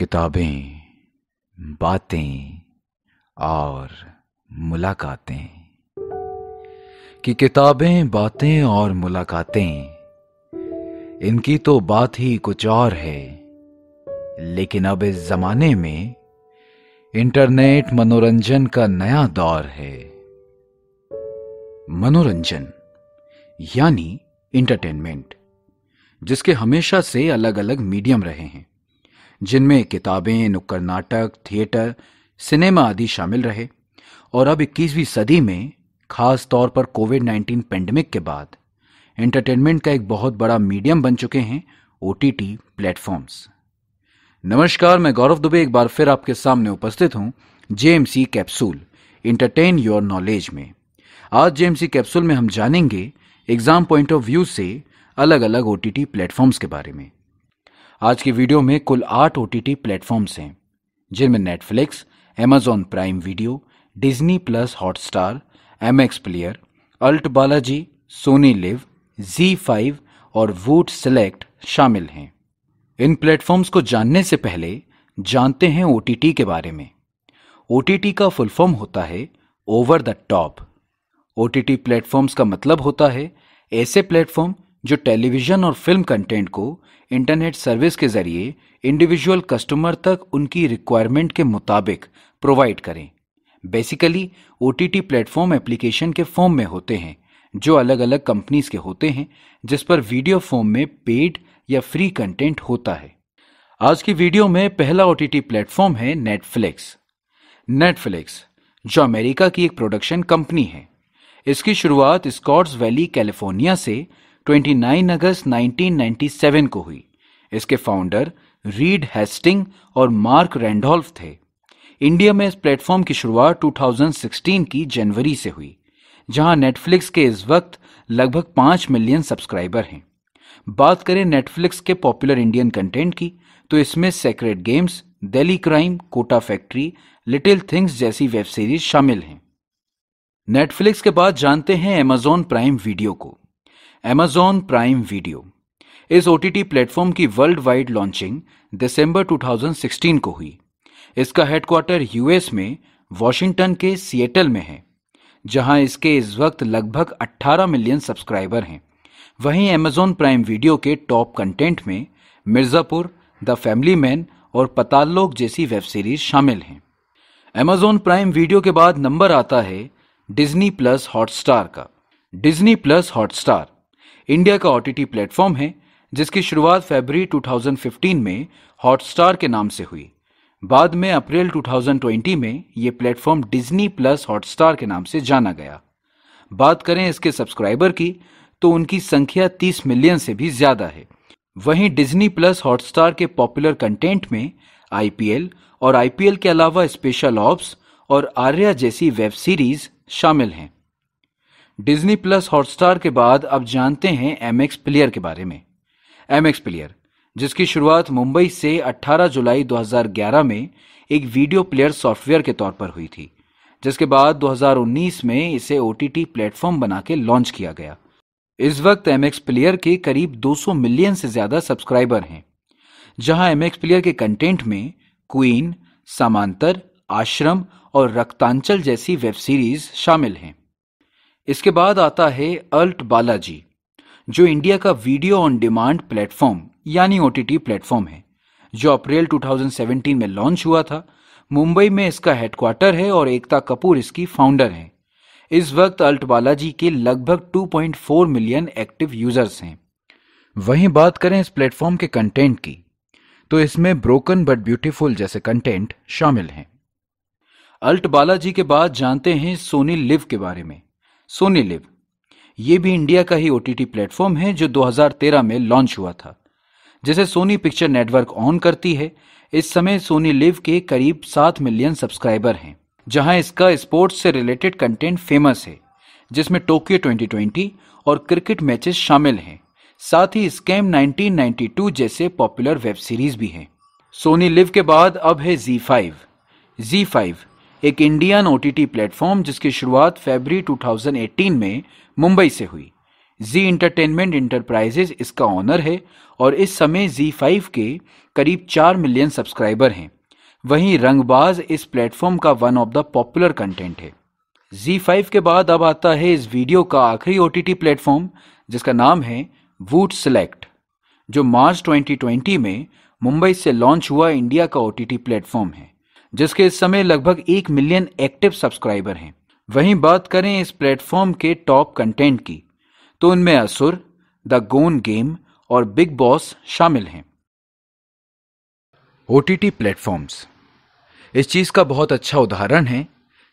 किताबें बातें और मुलाकातें कि किताबें बातें और मुलाकातें इनकी तो बात ही कुछ और है लेकिन अब इस जमाने में इंटरनेट मनोरंजन का नया दौर है मनोरंजन यानी इंटरटेनमेंट जिसके हमेशा से अलग अलग मीडियम रहे हैं जिनमें किताबें नुक्कड़ नाटक थिएटर सिनेमा आदि शामिल रहे और अब 21वीं सदी में खास तौर पर कोविड 19 पेंडेमिक के बाद एंटरटेनमेंट का एक बहुत बड़ा मीडियम बन चुके हैं ओ टी प्लेटफॉर्म्स नमस्कार मैं गौरव दुबे एक बार फिर आपके सामने उपस्थित हूँ JMC capsule entertain your knowledge में आज जेएमसी कैप्सूल में हम जानेंगे एग्जाम पॉइंट ऑफ व्यू से अलग अलग ओ टी प्लेटफॉर्म्स के बारे में आज की वीडियो में कुल आठ ओ टी प्लेटफॉर्म्स हैं जिनमें Netflix Amazon Prime Video Disney plus Hotstar M X player Alt Balaji Sony Liv Zee five और वूट सेलेक्ट शामिल हैं इन प्लेटफॉर्म्स को जानने से पहले जानते हैं ओ के बारे में ओ का फुल फॉर्म होता है over the top O T platforms का मतलब होता है ऐसे प्लेटफॉर्म जो टेलीविज़न और फिल्म कंटेंट को इंटरनेट सर्विस के ज़रिए इंडिविजुअल कस्टमर तक उनकी रिक्वायरमेंट के मुताबिक प्रोवाइड करें basically O T T platform application के फॉर्म में होते हैं जो अलग अलग कंपनीज के होते हैं जिस पर वीडियो फॉर्म में पेड या फ्री कंटेंट होता है आज की वीडियो में पहला ओ टी प्लेटफॉर्म है नेटफ्लिक्स नेटफ्लिक्स जो अमेरिका की एक प्रोडक्शन कंपनी है इसकी शुरुआत स्कॉट्स वैली कैलिफोर्निया से 29 अगस्त 1997 को हुई इसके फाउंडर रीड हेस्टिंग और मार्क रैंडोल्फ थे इंडिया में इस प्लेटफॉर्म की शुरुआत 2016 की जनवरी से हुई जहां नेटफ्लिक्स के इस वक्त लगभग पाँच मिलियन सब्सक्राइबर हैं बात करें नेटफ्लिक्स के पॉपुलर इंडियन कंटेंट की तो इसमें Sacred Games Delhi Crime Kota Factory Little Things जैसी वेब सीरीज शामिल हैं नेटफ्लिक्स के बाद जानते हैं एमेजॉन प्राइम वीडियो को Amazon प्राइम वीडियो इस ओ टी प्लेटफॉर्म की वर्ल्ड वाइड लॉन्चिंग दिसंबर 2016 को हुई इसका हेडक्वार्टर यूएस में वॉशिंगटन के सिएटल में है जहां इसके इस वक्त लगभग 18 मिलियन सब्सक्राइबर हैं वहीं अमेजोन प्राइम वीडियो के टॉप कंटेंट में मिर्ज़ापुर द फैमिली मैन और पतालोक जैसी वेब सीरीज शामिल हैं अमेजॉन प्राइम वीडियो के बाद नंबर आता है डिज्नी प्लस हॉटस्टार का डिज्नी प्लस हॉटस्टार इंडिया का ओटीटी प्लेटफॉर्म है जिसकी शुरुआत फरवरी 2015 में हॉटस्टार के नाम से हुई बाद में अप्रैल 2020 में ये प्लेटफॉर्म डिज्नी प्लस हॉटस्टार के नाम से जाना गया बात करें इसके सब्सक्राइबर की तो उनकी संख्या 30 मिलियन से भी ज़्यादा है वहीं डिज्नी प्लस हॉटस्टार के पॉपुलर कंटेंट में आईपीएल और आईपीएल के अलावा स्पेशल ऑप्स और आर्या जैसी वेब सीरीज शामिल हैं डिज्नी प्लस हॉटस्टार के बाद अब जानते हैं एम एक्स प्लेयर के बारे में एम एक्स प्लेयर जिसकी शुरुआत मुंबई से 18 जुलाई 2011 में एक वीडियो प्लेयर सॉफ्टवेयर के तौर पर हुई थी जिसके बाद 2019 में इसे ओ प्लेटफॉर्म बना के लॉन्च किया गया इस वक्त एम एक्स प्लेयर के करीब 200 मिलियन से ज़्यादा सब्सक्राइबर हैं जहां एम एक्स प्लेयर के कंटेंट में क्वीन सामांतर आश्रम और रक्तांचल जैसी वेब सीरीज शामिल हैं इसके बाद आता है अल्ट बालाजी जो इंडिया का वीडियो ऑन डिमांड प्लेटफॉर्म यानी ओ प्लेटफॉर्म है जो अप्रैल 2017 में लॉन्च हुआ था मुंबई में इसका हेडक्वार्टर है और एकता कपूर इसकी फाउंडर हैं इस वक्त अल्ट बालाजी के लगभग 2.4 मिलियन एक्टिव यूजर्स हैं वहीं बात करें इस प्लेटफॉर्म के कंटेंट की तो इसमें ब्रोकन बट ब्यूटीफुल जैसे कंटेंट शामिल हैं अल्ट बालाजी के बाद जानते हैं सोनी लिव के बारे में सोनी लिव ये भी इंडिया का ही ओ टी प्लेटफॉर्म है जो 2013 में लॉन्च हुआ था जिसे सोनी पिक्चर नेटवर्क ऑन करती है इस समय सोनी लिव के करीब सात मिलियन सब्सक्राइबर हैं जहां इसका स्पोर्ट्स से रिलेटेड कंटेंट फेमस है जिसमें टोक्यो 2020 और क्रिकेट मैचेस शामिल हैं साथ ही स्कैम 1992 जैसे पॉपुलर वेब सीरीज भी हैं सोनी लिव के बाद अब है जी फाइव जी फाइव एक इंडियन ओ टी प्लेटफॉर्म जिसकी शुरुआत फरवरी 2018 में मुंबई से हुई जी इंटरटेनमेंट इंटरप्राइजेज इसका ऑनर है और इस समय जी फाइव के करीब चार मिलियन सब्सक्राइबर हैं वहीं रंगबाज इस प्लेटफॉर्म का one of the popular content है जी फाइव के बाद अब आता है इस वीडियो का आखिरी ओ टी प्लेटफॉर्म जिसका नाम है वूट सिलेक्ट जो मार्च 2020 में मुंबई से लॉन्च हुआ इंडिया का ओ टी प्लेटफॉर्म है जिसके इस समय लगभग एक मिलियन एक्टिव सब्सक्राइबर हैं वहीं बात करें इस प्लेटफॉर्म के टॉप कंटेंट की तो उनमें असुर द गोन गेम और बिग बॉस शामिल हैं ओ टी टी प्लेटफॉर्म्स इस चीज़ का बहुत अच्छा उदाहरण है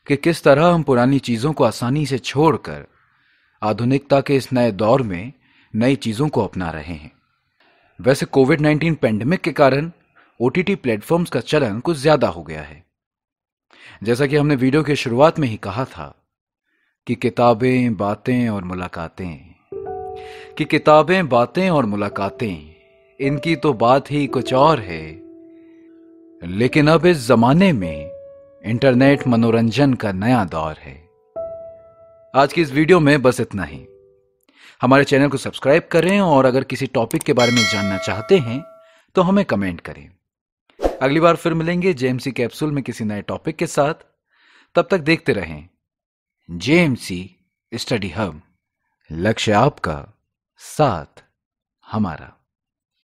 कि किस तरह हम पुरानी चीज़ों को आसानी से छोड़कर आधुनिकता के इस नए दौर में नई चीज़ों को अपना रहे हैं वैसे कोविड 19 पेंडेमिक के कारण ओटीटी टी प्लेटफॉर्म्स का चलन कुछ ज्यादा हो गया है जैसा कि हमने वीडियो की शुरुआत में ही कहा था कि किताबें बातें और मुलाकातें कि किताबें बातें और मुलाकातें इनकी तो बात ही कुछ और है लेकिन अब इस जमाने में इंटरनेट मनोरंजन का नया दौर है आज की इस वीडियो में बस इतना ही हमारे चैनल को सब्सक्राइब करें और अगर किसी टॉपिक के बारे में जानना चाहते हैं तो हमें कमेंट करें अगली बार फिर मिलेंगे जेएमसी कैप्सूल में किसी नए टॉपिक के साथ तब तक देखते रहें जेएमसी स्टडी हब लक्ष्य आपका साथ हमारा